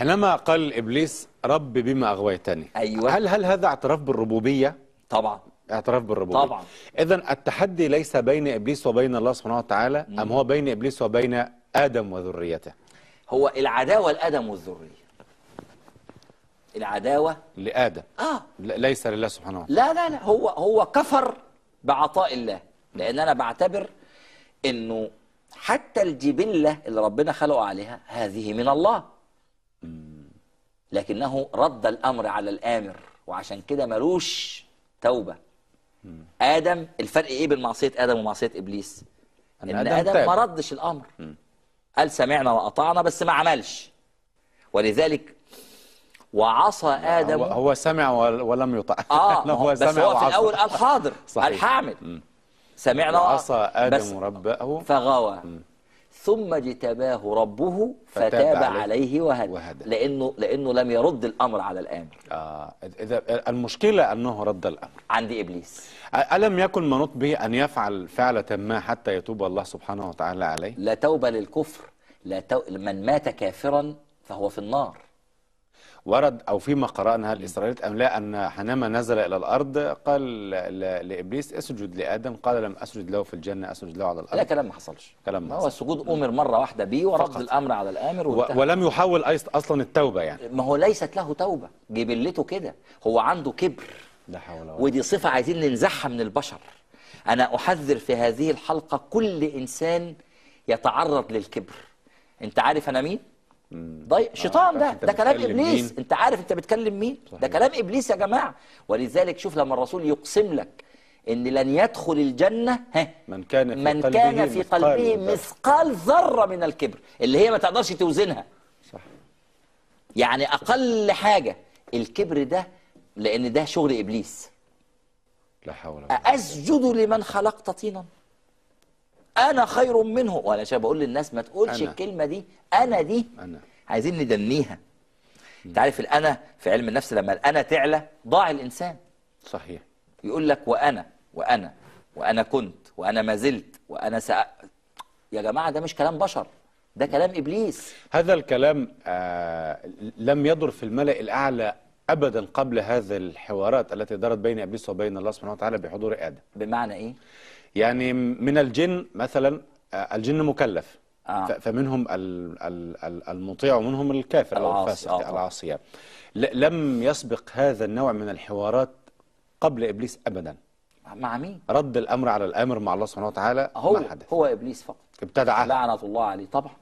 حينما قال إبليس رب بما أغويتني أيوة. هل هل هذا اعتراف بالربوبية؟ طبعا اعتراف بالربوبية طبعا إذا التحدي ليس بين إبليس وبين الله سبحانه وتعالى مم. أم هو بين إبليس وبين آدم وذريته هو العداوة لآدم والذرية العداوة لآدم آه ليس لله سبحانه وتعالى لا لا لا هو هو كفر بعطاء الله لأن أنا بعتبر إنه حتى الجبلة اللي ربنا خلقه عليها هذه من الله لكنه رد الأمر على الآمر وعشان كده ملوش توبة مم. آدم الفرق إيه بين معصية آدم ومعصية إبليس إن, آدم, آدم ما ردش الأمر مم. قال سمعنا وأطعنا بس ما عملش ولذلك وعصى آدم هو سمع ولم يطع آه هو سمع بس هو في الأول قال حاضر قال هعمل سمعنا وعصى آدم ربه فغوى مم. ثم اجتباه ربه فتاب, فتاب عليه, عليه وهدى, وهدى لأنه, لأنه لم يرد الأمر على الآمر آه إذا المشكلة أنه رد الأمر عند إبليس ألم يكن منوط به أن يفعل فعلة ما حتى يتوب الله سبحانه وتعالى عليه لا توبة للكفر لا تو... من مات كافرا فهو في النار ورد أو فيما قرأنا هل إسرائيلية أم لا أن حينما نزل إلى الأرض قال لإبليس اسجد لآدم قال لم أسجد له في الجنة أسجد له على الأرض لا كلام ما حصلش كلام ما هو السجود أمر مرة واحدة به ورفض الأمر على الآمر وانتهى. ولم يحول أصلا التوبة يعني ما هو ليست له توبة جبلته كده هو عنده كبر لا حول ولا ودي صفة عايزين ننزعها من البشر أنا أحذر في هذه الحلقة كل إنسان يتعرض للكبر أنت عارف أنا مين؟ ضيق آه، شيطان ده ده كلام ابليس مين؟ انت عارف انت بتكلم مين صحيح. ده كلام ابليس يا جماعه ولذلك شوف لما الرسول يقسم لك ان لن يدخل الجنه ها من كان في من قلبه, كان في قلبه مثقال, مثقال ذره من الكبر اللي هي ما تقدرش توزنها صح يعني اقل حاجه الكبر ده لان ده شغل ابليس لا حول ولا قوه اسجد لمن خلقت طينا انا خير منه وعلشان بقول للناس ما تقولش أنا. الكلمه دي انا دي أنا. عايزين ندنيها انت عارف الانا في علم النفس لما الانا تعلى ضاع الانسان صحيح يقول لك وانا وانا وانا كنت وانا ما زلت وانا سأ... يا جماعه ده مش كلام بشر ده كلام ابليس هذا الكلام آه لم يدر في الملأ الاعلى ابدا قبل هذه الحوارات التي دارت بين ابليس وبين الله سبحانه وتعالى بحضور ادم بمعنى ايه يعني من الجن مثلا آه، الجن مكلف آه. فمنهم المطيع ومنهم الكافر او الفاسق آه. العاصي لم يسبق هذا النوع من الحوارات قبل ابليس ابدا مع مين رد الامر على الامر مع الله سبحانه وتعالى هو ما حدث. هو ابليس فقط ابتدعها لعنه الله عليه طبعا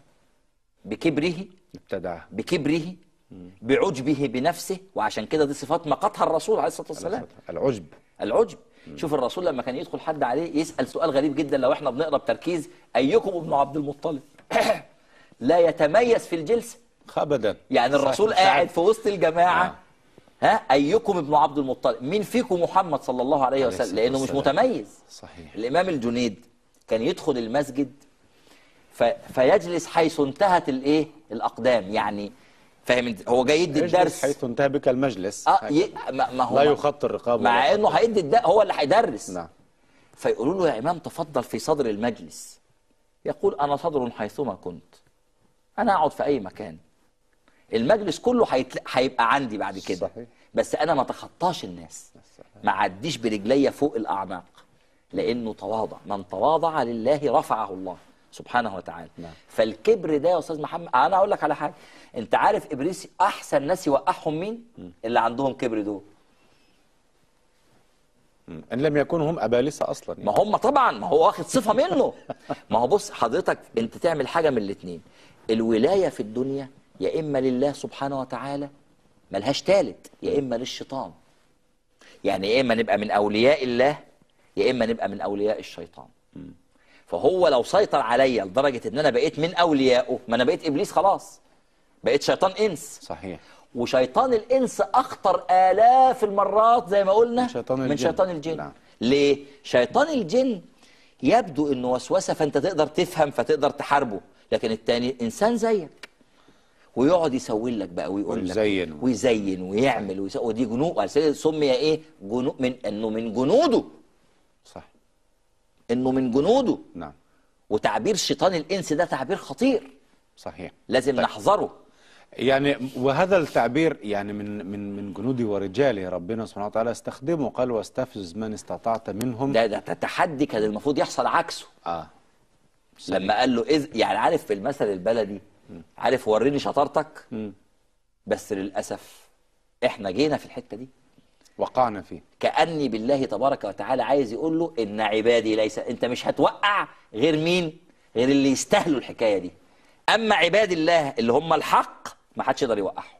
بكبره ابتدعها بكبره بعجبه بنفسه وعشان كده دي صفات مقتها الرسول عليه الصلاة والسلام العجب العجب شوف الرسول لما كان يدخل حد عليه يسأل سؤال غريب جدا لو احنا بنقرا بتركيز أيكم ابن عبد المطلب لا يتميز في الجلسة أبدا يعني الرسول قاعد في وسط الجماعة آه. ها أيكم ابن عبد المطلب مين فيكم محمد صلى الله عليه وسلم لأنه مش متميز صحيح الإمام الجنيد كان يدخل المسجد ف... فيجلس حيث انتهت الإيه الأقدام يعني فاهم هو جاي يدي الدرس حيث انتهى بك المجلس اه ي... ما, ما هو لا يخط الرقابه مع انه هيدي الد... هو اللي هيدرس نعم فيقولوا له يا امام تفضل في صدر المجلس يقول انا صدر حيثما كنت انا اقعد في اي مكان المجلس كله هيتل... هيبقى عندي بعد كده صحيح. بس انا ما تخطاش الناس ما عديش برجليا فوق الاعناق لانه تواضع من تواضع لله رفعه الله سبحانه وتعالى نعم. فالكبر ده يا استاذ محمد انا اقول لك على حاجه انت عارف ابليس احسن ناس يوقعهم مين اللي عندهم كبر دول ان لم يكونوا هم ابالسه اصلا يعني. ما هم طبعا ما هو واخد صفه منه ما هو بص حضرتك انت تعمل حاجه من الاثنين الولايه في الدنيا يا اما لله سبحانه وتعالى ملهاش ثالث يا اما للشيطان يعني يا اما نبقى من اولياء الله يا اما نبقى من اولياء الشيطان فهو لو سيطر عليا لدرجه ان انا بقيت من اوليائه ما انا بقيت ابليس خلاص بقيت شيطان انس صحيح وشيطان الانس اخطر الاف المرات زي ما قلنا من شيطان الجن, من شيطان الجن. نعم. ليه شيطان الجن يبدو انه وسوسه فانت تقدر تفهم فتقدر تحاربه لكن التاني انسان زيك ويقعد يسول لك بقى ويقول لك ويزين ويزين ويعمل ويسوي ودي جنود سمي ايه جنود من انه من جنوده انه من جنوده نعم وتعبير شيطان الانس ده تعبير خطير صحيح لازم طيب. نحذره يعني وهذا التعبير يعني من من من جنودي ورجاله ربنا سبحانه وتعالى استخدمه قال واستفز من استطعت منهم ده ده تحدي كان المفروض يحصل عكسه اه صحيح. لما قال له إذ يعني عارف في المثل البلدي عارف وريني شطارتك بس للاسف احنا جينا في الحته دي وقعنا فيه كأني بالله تبارك وتعالى عايز يقول له إن عبادي ليس أنت مش هتوقع غير مين غير اللي يستاهلوا الحكاية دي أما عباد الله اللي هم الحق ما حدش يقدر يوقعهم